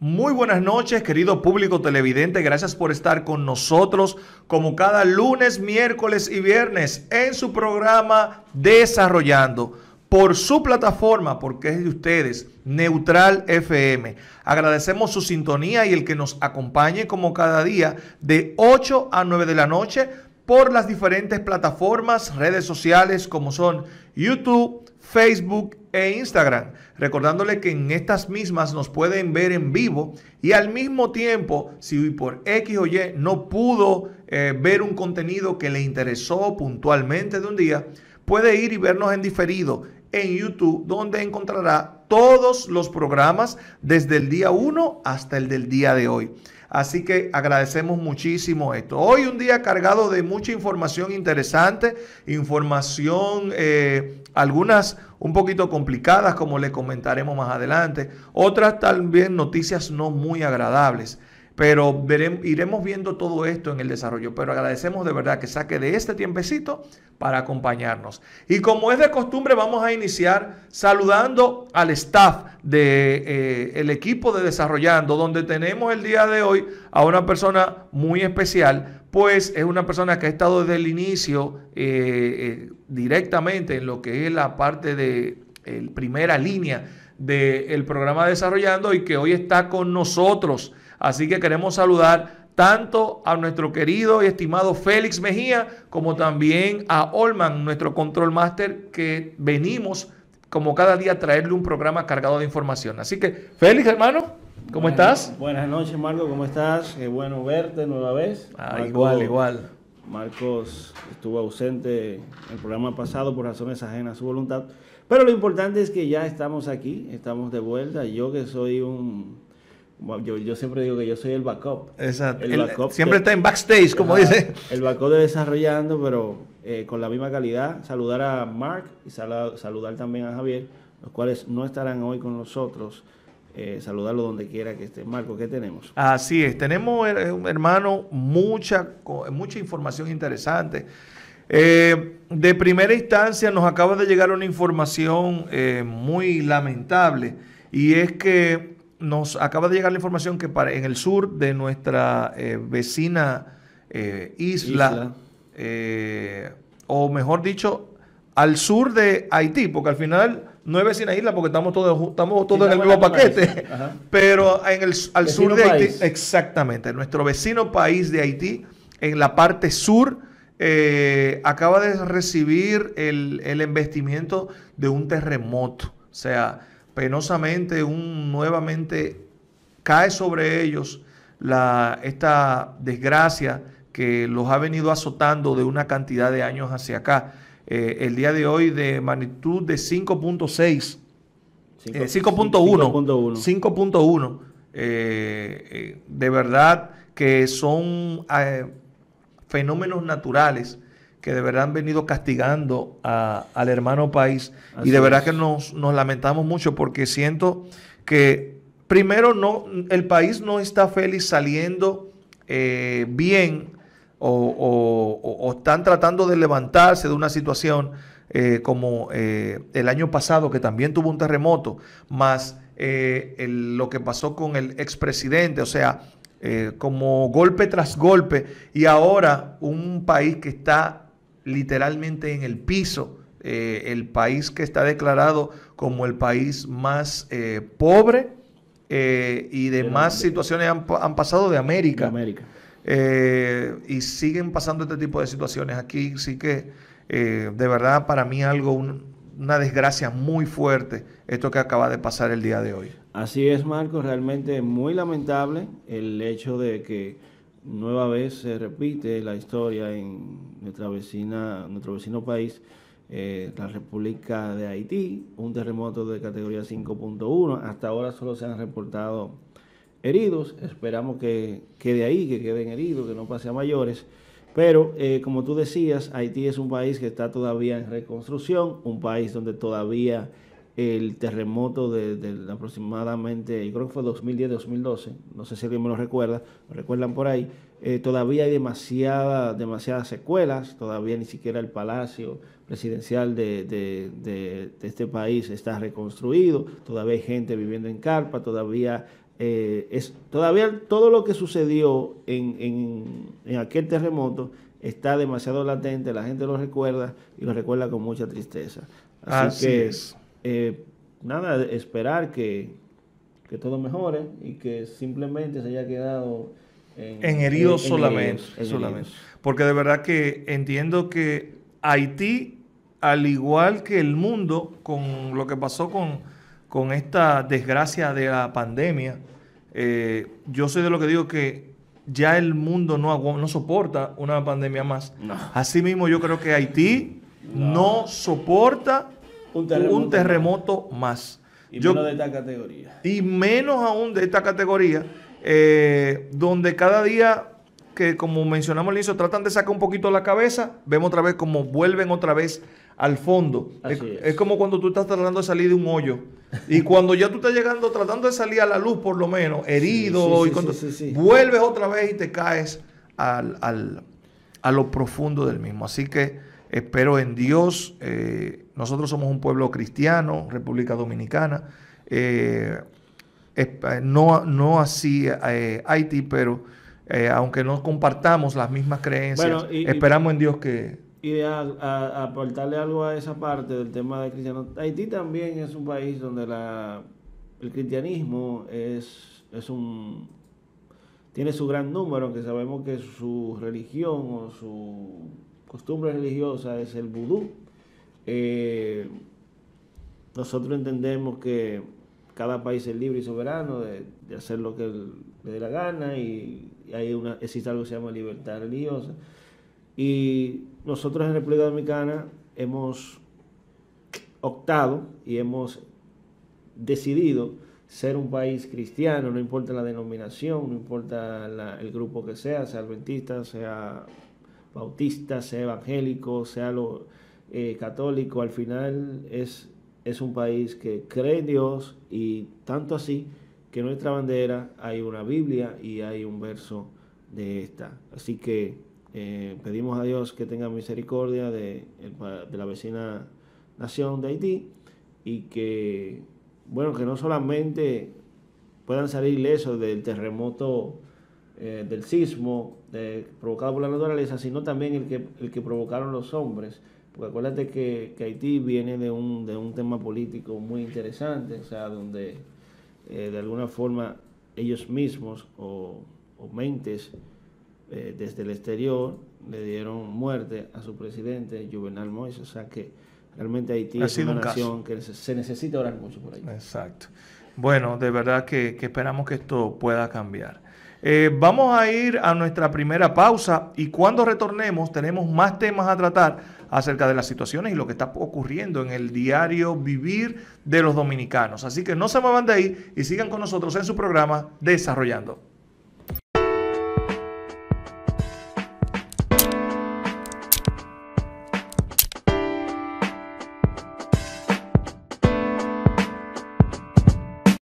Muy buenas noches, querido público televidente. Gracias por estar con nosotros como cada lunes, miércoles y viernes en su programa Desarrollando por su plataforma, porque es de ustedes, Neutral FM. Agradecemos su sintonía y el que nos acompañe como cada día de 8 a 9 de la noche por las diferentes plataformas, redes sociales como son YouTube, Facebook, e Instagram. Recordándole que en estas mismas nos pueden ver en vivo y al mismo tiempo, si por X o Y no pudo eh, ver un contenido que le interesó puntualmente de un día, puede ir y vernos en diferido en YouTube, donde encontrará todos los programas desde el día 1 hasta el del día de hoy. Así que agradecemos muchísimo esto. Hoy un día cargado de mucha información interesante, información, eh, algunas un poquito complicadas, como les comentaremos más adelante, otras también noticias no muy agradables. Pero iremos viendo todo esto en el desarrollo. Pero agradecemos de verdad que saque de este tiempecito para acompañarnos. Y como es de costumbre, vamos a iniciar saludando al staff del de, eh, equipo de Desarrollando, donde tenemos el día de hoy a una persona muy especial, pues es una persona que ha estado desde el inicio eh, eh, directamente en lo que es la parte de primera línea del programa Desarrollando y que hoy está con nosotros Así que queremos saludar tanto a nuestro querido y estimado Félix Mejía como también a Olman, nuestro control master, que venimos como cada día a traerle un programa cargado de información. Así que, Félix, hermano. ¿Cómo estás? Buenas noches, Marco. ¿Cómo estás? Qué bueno verte nueva vez. igual, igual. Marcos estuvo ausente el programa pasado por razones ajenas a su voluntad. Pero lo importante es que ya estamos aquí, estamos de vuelta. Yo que soy un yo, siempre digo que yo soy el backup. Exacto. siempre está en backstage, como dice. El backup de desarrollando, pero eh, con la misma calidad. Saludar a Mark y saludar también a Javier, los cuales no estarán hoy con nosotros. Eh, saludarlo donde quiera que esté. Marco, ¿qué tenemos? Así es, tenemos, eh, hermano, mucha, mucha información interesante. de primera instancia nos acaba de llegar una información muy lamentable y es que nos acaba de llegar la información que para, en el sur de nuestra eh, vecina eh, isla, eh, o mejor dicho, al sur de Haití, porque al final no es vecina isla porque estamos todos, en el mismo paquete, pero en el, al sur de Haití, exactamente, nuestro vecino país de Haití, en la parte sur, acaba de recibir el, el, embestimiento de un terremoto. O sea, penosamente un, nuevamente cae sobre ellos la, esta desgracia que los ha venido azotando de una cantidad de años hacia acá. Eh, el día de hoy de magnitud de 5.6, 5.1, 5.1. de verdad que son eh, fenómenos naturales que de verdad han venido castigando al hermano país. y de verdad que nos, lamentamos mucho porque siento que primero no, el país no está feliz saliendo eh, bien o, están tratando de levantarse de una situación eh, como eh, el año pasado que también tuvo un terremoto, más lo que pasó con el expresidente, o sea, como golpe tras golpe, y ahora un país que está literalmente en el piso. Eh, el país que está declarado como el país más eh, pobre eh, y demás situaciones han, pasado de América. y siguen pasando este tipo de situaciones. Aquí sí que, de verdad, para mí algo, una desgracia muy fuerte esto que acaba de pasar el día de hoy. Así es, Marcos, realmente muy lamentable el hecho de que nueva vez se repite la historia en nuestra vecina, nuestro vecino país, eh, la República de Haití, un terremoto de categoría 5.1. Hasta ahora solo se han reportado heridos. Esperamos que quede ahí, que queden heridos, que no pase a mayores. Pero eh, como tú decías, Haití es un país que está todavía en reconstrucción, un país donde todavía el terremoto de, aproximadamente, creo que fue 2010-2012, no sé si alguien me lo recuerda, lo recuerdan por ahí, eh, todavía hay demasiada, demasiadas secuelas, todavía ni siquiera el palacio presidencial de, este país está reconstruido, todavía hay gente viviendo en carpa, todavía eh, es todavía todo lo que sucedió en, en, aquel terremoto está demasiado latente, la gente lo recuerda y lo recuerda con mucha tristeza. Así, que nada eh, nada, esperar que, que, todo mejore y que simplemente se haya quedado en, heridos solamente. solamente. Porque de verdad que entiendo que Haití, al igual que el mundo, con lo que pasó con, con esta desgracia de la pandemia, eh, yo soy de lo que digo que ya el mundo no, no soporta una pandemia más. así mismo yo creo que Haití no soporta un terremoto, más. Y menos de esta categoría. Y menos aún de esta categoría, eh, donde cada día que, como mencionamos al inicio, tratan de sacar un poquito la cabeza, vemos otra vez cómo vuelven otra vez al fondo. Es, como cuando tú estás tratando de salir de un hoyo. Y cuando ya tú estás llegando, tratando de salir a la luz, por lo menos, herido, y cuando, vuelves otra vez y te caes a lo profundo del mismo. Así que espero en Dios. Eh, nosotros somos un pueblo cristiano, República Dominicana. Eh, eh, no, no así Haití, pero aunque no compartamos las mismas creencias, esperamos en Dios que... Y aportarle algo a esa parte del tema de cristiano. Haití también es un país donde el cristianismo es, es un tiene su gran número, que sabemos que su religión o su costumbre religiosa es el vudú. Eh, nosotros entendemos que cada país es libre y soberano de, hacer lo que le dé la gana y, hay una, existe algo que se llama libertad religiosa. Y nosotros en República Dominicana hemos optado y hemos decidido ser un país cristiano, no importa la denominación, no importa el grupo que sea, sea adventista, sea bautista, sea evangélico, sea lo, eh, católico, al final es, es un país que cree en Dios y tanto así que en nuestra bandera hay una Biblia y hay un verso de esta. Así que eh, pedimos a Dios que tenga misericordia de, la vecina nación de Haití y que, bueno, que no solamente puedan salir lesos del terremoto eh, del sismo provocado por la naturaleza, sino también el que, el que provocaron los hombres. Porque acuérdate que, Haití viene de un, de un tema político muy interesante, o sea, donde eh, de alguna forma ellos mismos o, o mentes eh, desde el exterior le dieron muerte a su presidente, Juvenal Moisés O sea que realmente Haití es una nación que se necesita orar mucho por ahí. Exacto. Bueno, de verdad que, que esperamos que esto pueda cambiar. Eh, vamos a ir a nuestra primera pausa y cuando retornemos tenemos más temas a tratar acerca de las situaciones y lo que está ocurriendo en el diario vivir de los dominicanos. Así que no se muevan de ahí y sigan con nosotros en su programa Desarrollando.